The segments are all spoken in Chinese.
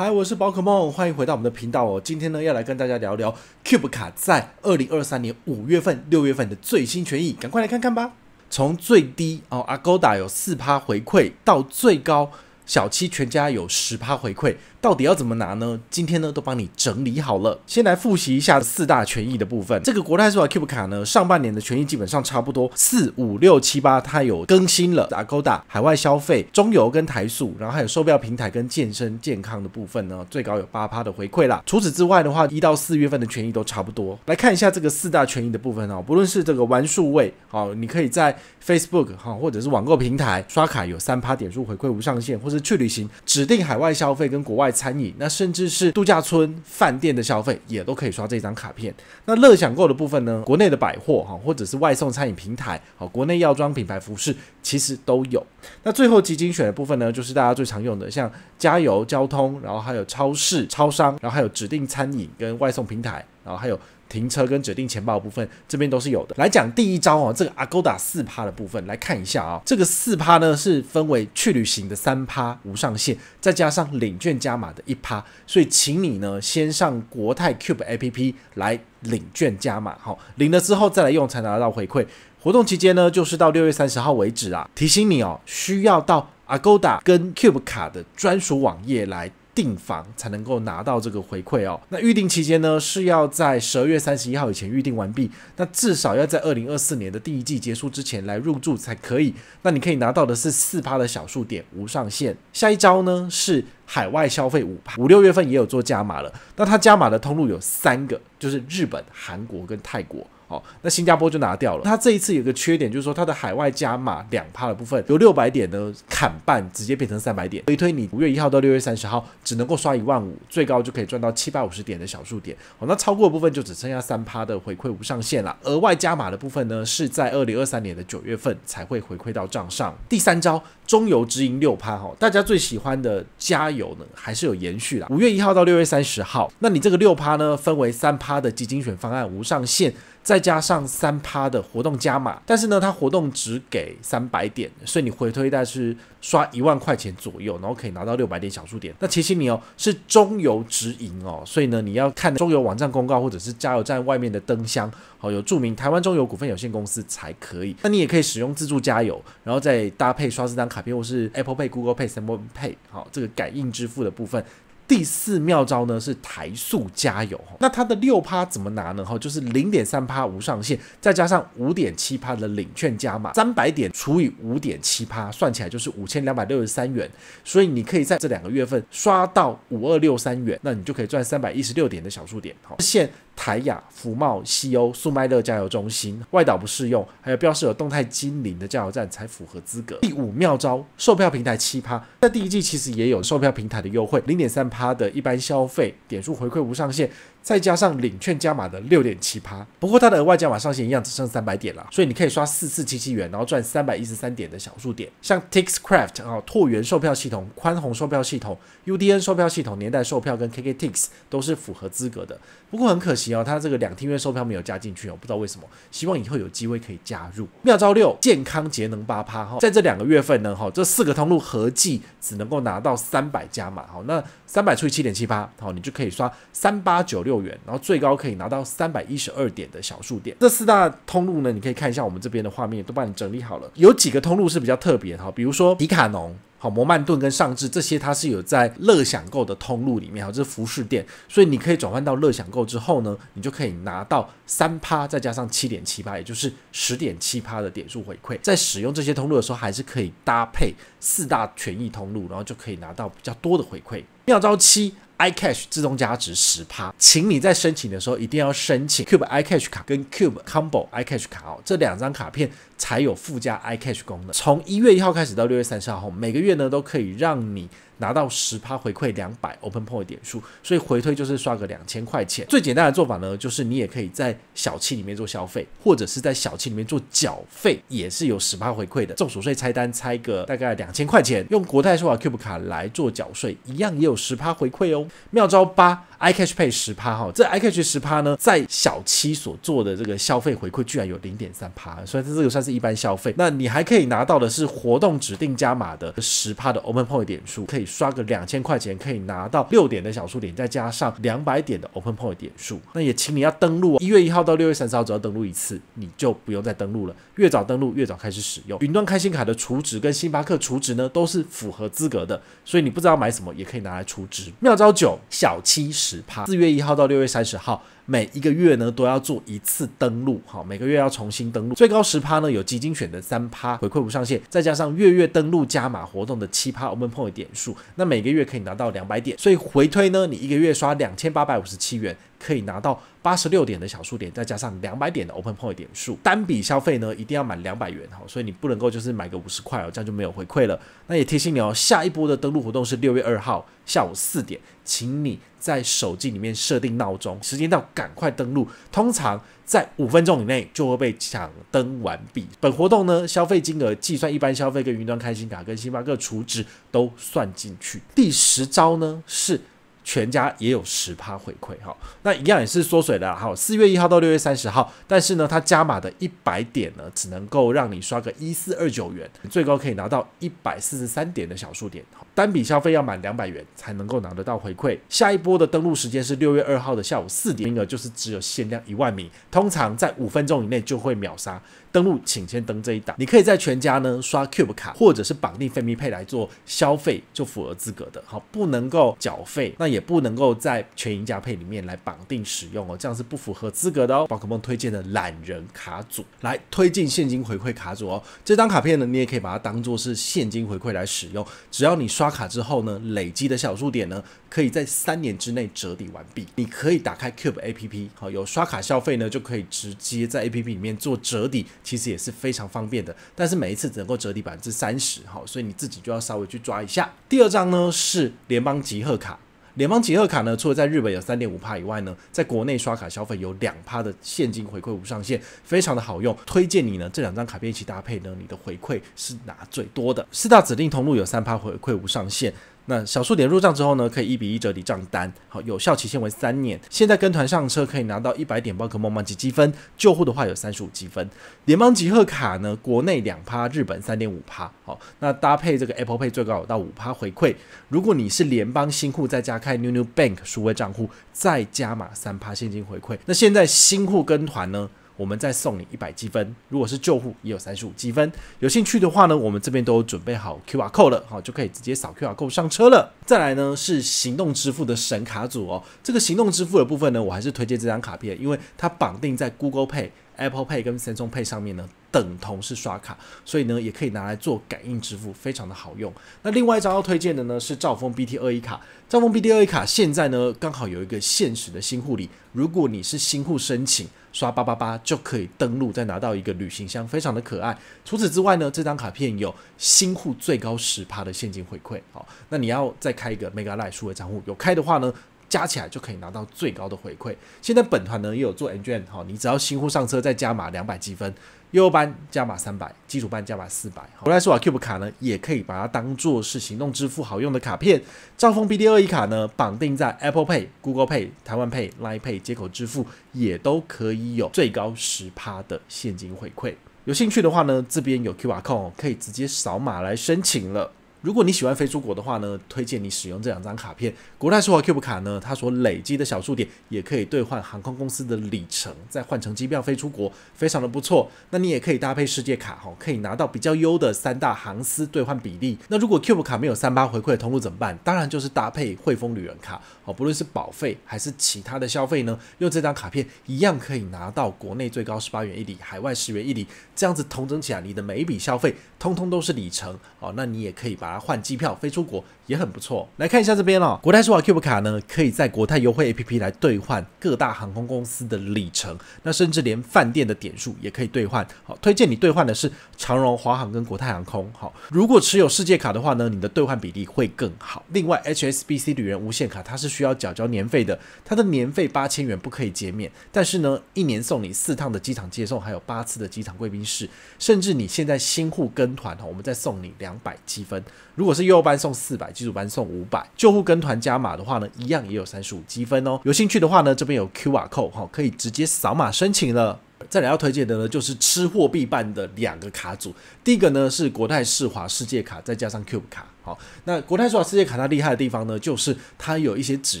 嗨，我是宝可梦，欢迎回到我们的频道哦。今天呢，要来跟大家聊聊 Cube 卡在二零二三年五月份、六月份的最新权益，赶快来看看吧。从最低哦，Agoda 有四趴回馈，到最高小七全家有十趴回馈。到底要怎么拿呢？今天呢都帮你整理好了。先来复习一下四大权益的部分。这个国泰数 keep 卡呢，上半年的权益基本上差不多，四五六七八，它有更新了。打勾打海外消费、中游跟台数，然后还有售票平台跟健身健康的部分呢，最高有八趴的回馈啦。除此之外的话，一到四月份的权益都差不多。来看一下这个四大权益的部分哦，不论是这个玩数位哦，你可以在 Facebook 哈或者是网购平台刷卡有三趴点数回馈无上限，或是去旅行指定海外消费跟国外。餐饮，那甚至是度假村、饭店的消费也都可以刷这张卡片。那乐享购的部分呢？国内的百货哈，或者是外送餐饮平台，好，国内药妆品牌、服饰其实都有。那最后集精选的部分呢，就是大家最常用的，像加油、交通，然后还有超市、超商，然后还有指定餐饮跟外送平台，然后还有。停车跟指定钱包部分，这边都是有的。来讲第一招哦，这个 Agoda 四趴的部分，来看一下啊，这个四趴呢是分为去旅行的三趴无上限，再加上领券加码的一趴，所以请你呢先上国泰 Cube APP 来领券加码，好，领了之后再来用才拿到回馈。活动期间呢就是到六月三十号为止啊，提醒你哦，需要到 Agoda 跟 Cube 卡的专属网页来。订房才能够拿到这个回馈哦。那预定期间呢，是要在十二月三十一号以前预定完毕。那至少要在二零二四年的第一季结束之前来入住才可以。那你可以拿到的是四趴的小数点无上限。下一招呢是海外消费五趴，五六月份也有做加码了。那它加码的通路有三个，就是日本、韩国跟泰国。好，那新加坡就拿掉了。它这一次有个缺点，就是说它的海外加码两趴的部分，由六百点呢砍半，直接变成三百点。回推你五月一号到六月三十号，只能够刷一万五，最高就可以赚到七百五十点的小数点。好，那超过部分就只剩下三趴的回馈无上限了。额外加码的部分呢，是在二零二三年的九月份才会回馈到账上。第三招，中游直营六趴哈，大家最喜欢的加油呢，还是有延续的。五月一号到六月三十号，那你这个六趴呢，分为三趴的基金选方案无上限。再加上三趴的活动加码，但是呢，它活动只给三百点，所以你回推一是刷一万块钱左右，然后可以拿到六百点小数点。那提醒你哦，是中油直营哦，所以呢，你要看中油网站公告或者是加油站外面的灯箱哦，有注明台湾中油股份有限公司才可以。那你也可以使用自助加油，然后再搭配刷这张卡片或是 Apple Pay、Google Pay、s a m s u n Pay 好这个感应支付的部分。第四妙招呢是台塑加油，那它的六趴怎么拿呢？哈，就是零点三趴无上限，再加上五点七趴的领券加码，三百点除以五点七趴，算起来就是五千两百六十三元，所以你可以在这两个月份刷到五二六三元，那你就可以赚三百一十六点的小数点，好现。台雅、福茂、西欧、速麦乐加油中心，外岛不适用，还有标示有动态精灵的加油站才符合资格。第五妙招，售票平台七趴，在第一季其实也有售票平台的优惠，零点三趴的一般消费点数回馈无上限。再加上领券加码的六点七八，不过它的额外加码上限一样只剩三百点了，所以你可以刷四次七七元，然后赚三百一十三点的小数点。像 Tixcraft 啊、拓元售票系统、宽宏售票系统、UDN 售票系统、年代售票跟 KK Tix 都是符合资格的。不过很可惜哦，它这个两厅院售票没有加进去哦，不知道为什么。希望以后有机会可以加入。妙招六：健康节能八趴哈，在这两个月份呢哈，这四个通路合计只能够拿到三百加码哈，那三百除以七点七八，好，你就可以刷三八九六。元，然后最高可以拿到三百一十二点的小数点。这四大通路呢，你可以看一下我们这边的画面，都帮你整理好了。有几个通路是比较特别哈，比如说迪卡侬、好摩曼顿跟尚智这些，它是有在乐享购的通路里面哈，这是服饰店，所以你可以转换到乐享购之后呢，你就可以拿到三趴再加上七点七趴，也就是十点七趴的点数回馈。在使用这些通路的时候，还是可以搭配四大权益通路，然后就可以拿到比较多的回馈。妙招七。iCash 自动加值十趴，请你在申请的时候一定要申请 Cube iCash 卡跟 Cube Combo iCash 卡哦，这两张卡片。才有附加 iCash 功能，从一月一号开始到六月三十号，每个月呢都可以让你拿到十趴回馈两百 Open Point 点数，所以回推就是刷个两千块钱。最简单的做法呢，就是你也可以在小七里面做消费，或者是在小七里面做缴费，也是有十趴回馈的。中暑税拆单拆个大概两千块钱，用国泰数码 Cube 卡来做缴税，一样也有十趴回馈哦。妙招八，iCash Pay 十趴哈，这 iCash 十趴呢，在小七所做的这个消费回馈居然有零点三趴，所以这个算是。一般消费，那你还可以拿到的是活动指定加码的十帕的 Open Point 点数，可以刷个两千块钱，可以拿到六点的小数点，再加上两百点的 Open Point 点数。那也请你要登录，哦，一月一号到六月三十号，只要登录一次，你就不用再登录了。越早登录，越早开始使用。云端开心卡的储值跟星巴克储值呢，都是符合资格的，所以你不知道买什么，也可以拿来储值。妙招九小七十帕，四月一号到六月三十号。每一个月呢，都要做一次登录，好，每个月要重新登录。最高十趴呢，有基金选的三趴回馈无上限，再加上月月登录加码活动的七趴，我们碰一点数，那每个月可以拿到两百点。所以回推呢，你一个月刷两千八百五十七元。可以拿到八十六点的小数点，再加上两百点的 Open Point 点数，单笔消费呢一定要满两百元哈，所以你不能够就是买个五十块哦，这样就没有回馈了。那也提醒你哦，下一波的登录活动是六月二号下午四点，请你在手机里面设定闹钟，时间到赶快登录，通常在五分钟以内就会被抢登完毕。本活动呢，消费金额计算一般消费跟云端开心卡跟星巴克储值都算进去。第十招呢是。全家也有十趴回馈哈，那一样也是缩水的哈。四月一号到六月三十号，但是呢，它加码的一百点呢，只能够让你刷个一四二九元，最高可以拿到一百四十三点的小数点。单笔消费要满两百元才能够拿得到回馈。下一波的登录时间是六月二号的下午四点，名额就是只有限量一万名，通常在五分钟以内就会秒杀。登录，请先登这一档，你可以在全家呢刷 Cube 卡，或者是绑定 p 米配来做消费，就符合资格的。好，不能够缴费，那也不能够在全赢家配里面来绑定使用哦，这样是不符合资格的哦。宝可梦推荐的懒人卡组来推进现金回馈卡组哦，这张卡片呢，你也可以把它当做是现金回馈来使用，只要你刷卡之后呢，累积的小数点呢。可以在三年之内折抵完毕。你可以打开 Cube A P P，好有刷卡消费呢，就可以直接在 A P P 里面做折抵，其实也是非常方便的。但是每一次只能够折抵百分之三十，好，所以你自己就要稍微去抓一下。第二张呢是联邦集贺卡，联邦集贺卡呢，除了在日本有三点五趴以外呢，在国内刷卡消费有两趴的现金回馈无上限，非常的好用。推荐你呢这两张卡片一起搭配呢，你的回馈是拿最多的。四大指定通路有三趴回馈无上限。那小数点入账之后呢，可以一比一折抵账单，好，有效期限为三年。现在跟团上车可以拿到一百点宝可梦满级积分，旧户的话有三十五积分。联邦集贺卡呢，国内两趴，日本三点五趴，好，那搭配这个 Apple Pay 最高到五趴回馈。如果你是联邦新户，再加开 New New Bank 数位账户，再加码三趴现金回馈。那现在新户跟团呢？我们再送你一百积分，如果是旧户也有三十五积分。有兴趣的话呢，我们这边都准备好 QR code 了，好就可以直接扫 QR code 上车了。再来呢是行动支付的神卡组哦。这个行动支付的部分呢，我还是推荐这张卡片，因为它绑定在 Google Pay、Apple Pay 跟 Samsung Pay 上面呢，等同是刷卡，所以呢也可以拿来做感应支付，非常的好用。那另外一张要推荐的呢是兆丰 BT 二一卡，兆丰 BT 二一卡现在呢刚好有一个限时的新护理，如果你是新户申请。刷八八八就可以登录，再拿到一个旅行箱，非常的可爱。除此之外呢，这张卡片有新户最高十趴的现金回馈。好，那你要再开一个 Mega Live 数位账户，有开的话呢？加起来就可以拿到最高的回馈。现在本团呢也有做 N 卷，好，你只要新户上车再加码两百积分，优优班加码三百，基础班加码四百。好，来斯瓦 Cube 卡呢也可以把它当做是行动支付好用的卡片。兆丰 BD 二一卡呢绑定在 Apple Pay、Google Pay、台湾 Pay、Line Pay 接口支付也都可以有最高十趴的现金回馈。有兴趣的话呢，这边有 Q code 可以直接扫码来申请了。如果你喜欢飞出国的话呢，推荐你使用这两张卡片。国泰世华 Cube 卡呢，它所累积的小数点也可以兑换航空公司的里程，再换成机票飞出国，非常的不错。那你也可以搭配世界卡，哈，可以拿到比较优的三大航司兑换比例。那如果 Cube 卡没有三八回馈的通路怎么办？当然就是搭配汇丰旅人卡，哦，不论是保费还是其他的消费呢，用这张卡片一样可以拿到国内最高十八元一里，海外十元一里，这样子同整起来，你的每一笔消费通通都是里程，哦，那你也可以把。拿换机票飞出国也很不错。来看一下这边哦，国泰世华 Cube 卡呢，可以在国泰优惠 APP 来兑换各大航空公司的里程，那甚至连饭店的点数也可以兑换。好，推荐你兑换的是长荣、华航跟国泰航空。好，如果持有世界卡的话呢，你的兑换比例会更好。另外，HSBC 旅人无限卡它是需要缴交年费的，它的年费八千元不可以减免，但是呢，一年送你四趟的机场接送，还有八次的机场贵宾室，甚至你现在新户跟团哈，我们再送你两百积分。如果是幼儿班送四百，基础班送五百，救护跟团加码的话呢，一样也有三十五积分哦。有兴趣的话呢，这边有 QR code 哈，可以直接扫码申请了。再来要推荐的呢，就是吃货必办的两个卡组。第一个呢是国泰世华世界卡，再加上 Cube 卡。好，那国泰世华世界卡它厉害的地方呢，就是它有一些指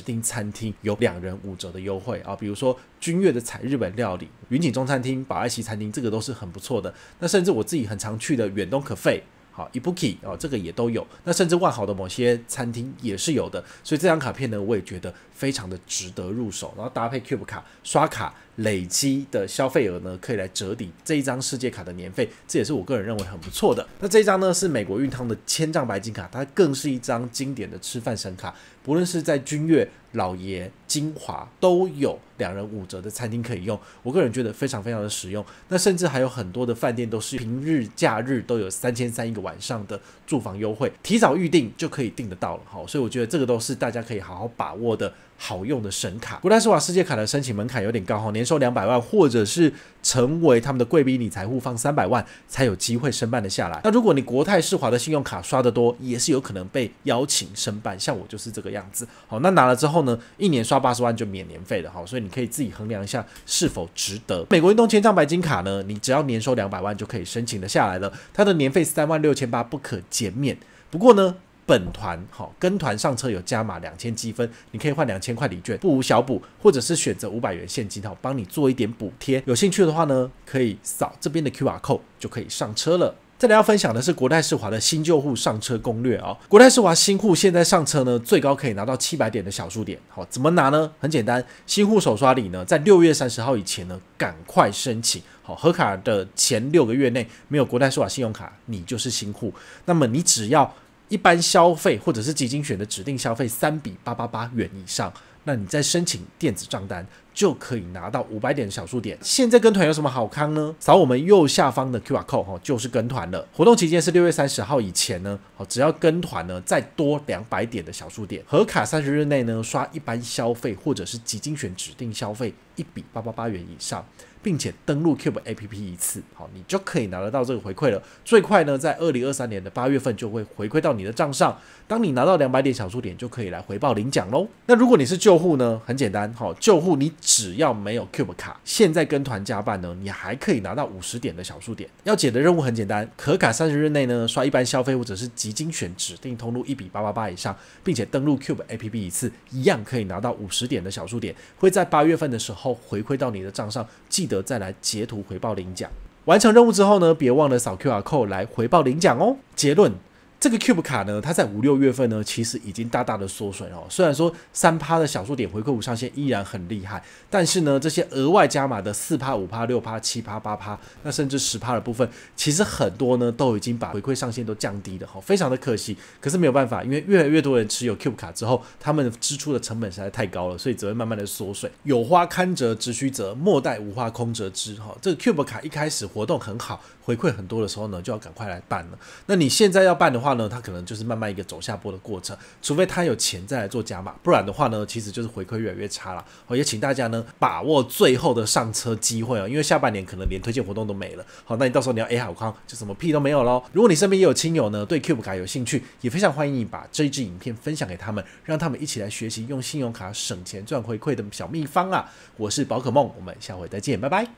定餐厅有两人五折的优惠啊，比如说君悦的采日本料理、云景中餐厅、宝爱西餐厅，这个都是很不错的。那甚至我自己很常去的远东可费。啊 e b o o k i 哦，这个也都有，那甚至万豪的某些餐厅也是有的，所以这张卡片呢，我也觉得非常的值得入手，然后搭配 cube 卡刷卡。累积的消费额呢，可以来折抵这一张世界卡的年费，这也是我个人认为很不错的。那这一张呢，是美国运通的千账白金卡，它更是一张经典的吃饭神卡，不论是在君悦、老爷、金华都有两人五折的餐厅可以用，我个人觉得非常非常的实用。那甚至还有很多的饭店都是平日、假日都有三千三一个晚上的住房优惠，提早预定就可以订得到了好，所以我觉得这个都是大家可以好好把握的。好用的神卡，国泰世华世界卡的申请门槛有点高哈，年收两百万或者是成为他们的贵宾理财户，放三百万才有机会申办的下来。那如果你国泰世华的信用卡刷得多，也是有可能被邀请申办，像我就是这个样子。好，那拿了之后呢，一年刷八十万就免年费了哈，所以你可以自己衡量一下是否值得。美国运动千账白金卡呢，你只要年收两百万就可以申请的下来了，它的年费三万六千八不可减免。不过呢。本团哈跟团上车有加码两千积分，你可以换两千块礼券，不无小补，或者是选择五百元现金哈，帮你做一点补贴。有兴趣的话呢，可以扫这边的 Q R code 就可以上车了。这里要分享的是国泰世华的新旧户上车攻略哦。国泰世华新户现在上车呢，最高可以拿到七百点的小数点。好，怎么拿呢？很简单，新户首刷礼呢，在六月三十号以前呢，赶快申请。好，核卡的前六个月内没有国泰世华信用卡，你就是新户。那么你只要一般消费或者是基金选的指定消费三笔八八八元以上，那你再申请电子账单就可以拿到五百点的小数点。现在跟团有什么好康呢？扫我们右下方的 QR c o d 哈，就是跟团了。活动期间是六月三十号以前呢，只要跟团呢再多两百点的小数点，和卡三十日内呢刷一般消费或者是基金选指定消费一笔八八八元以上。并且登录 Cube A P P 一次，好，你就可以拿得到这个回馈了。最快呢，在二零二三年的八月份就会回馈到你的账上。当你拿到两百点小数点，就可以来回报领奖喽。那如果你是旧户呢？很简单，哈，旧户你只要没有 Cube 卡，现在跟团加办呢，你还可以拿到五十点的小数点。要解的任务很简单，可卡三十日内呢刷一般消费或者是集精选指定通路一比八八八以上，并且登录 Cube A P P 一次，一样可以拿到五十点的小数点，会在八月份的时候回馈到你的账上。记。得再来截图回报领奖，完成任务之后呢，别忘了扫 Q R code 来回报领奖哦。结论。这个 Cube 卡呢，它在五六月份呢，其实已经大大的缩水了。虽然说三趴的小数点回馈上限依然很厉害，但是呢，这些额外加码的四趴、五趴、六趴、七趴、八趴，那甚至十趴的部分，其实很多呢都已经把回馈上限都降低了，哈，非常的可惜。可是没有办法，因为越来越多人持有 Cube 卡之后，他们支出的成本实在太高了，所以只会慢慢的缩水。有花堪折直须折，莫待无花空折枝。哈，这个 Cube 卡一开始活动很好，回馈很多的时候呢，就要赶快来办了。那你现在要办的话，话呢，它可能就是慢慢一个走下坡的过程，除非它有再来做加码，不然的话呢，其实就是回馈越来越差了。好，也请大家呢把握最后的上车机会哦，因为下半年可能连推荐活动都没了。好，那你到时候你要 A 好康就什么屁都没有喽。如果你身边也有亲友呢对 Cube 卡有兴趣，也非常欢迎你把这支影片分享给他们，让他们一起来学习用信用卡省钱赚回馈的小秘方啊！我是宝可梦，我们下回再见，拜拜。